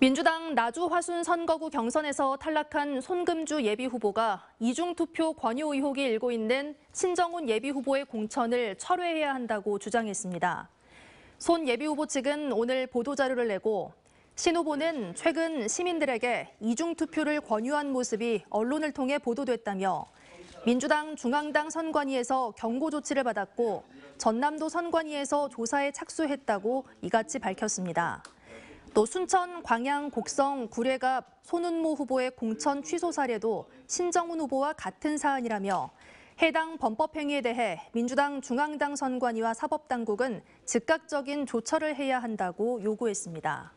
민주당 나주 화순 선거구 경선에서 탈락한 손금주 예비후보가 이중투표 권유 의혹이 일고 있는 친정훈 예비후보의 공천을 철회해야 한다고 주장했습니다. 손 예비후보 측은 오늘 보도자료를 내고 신 후보는 최근 시민들에게 이중투표를 권유한 모습이 언론을 통해 보도됐다며 민주당 중앙당 선관위에서 경고 조치를 받았고 전남도 선관위에서 조사에 착수했다고 이같이 밝혔습니다. 또 순천 광양 곡성 구례갑 손은모 후보의 공천 취소 사례도 신정훈 후보와 같은 사안이라며 해당 범법 행위에 대해 민주당 중앙당 선관위와 사법당국은 즉각적인 조처를 해야 한다고 요구했습니다.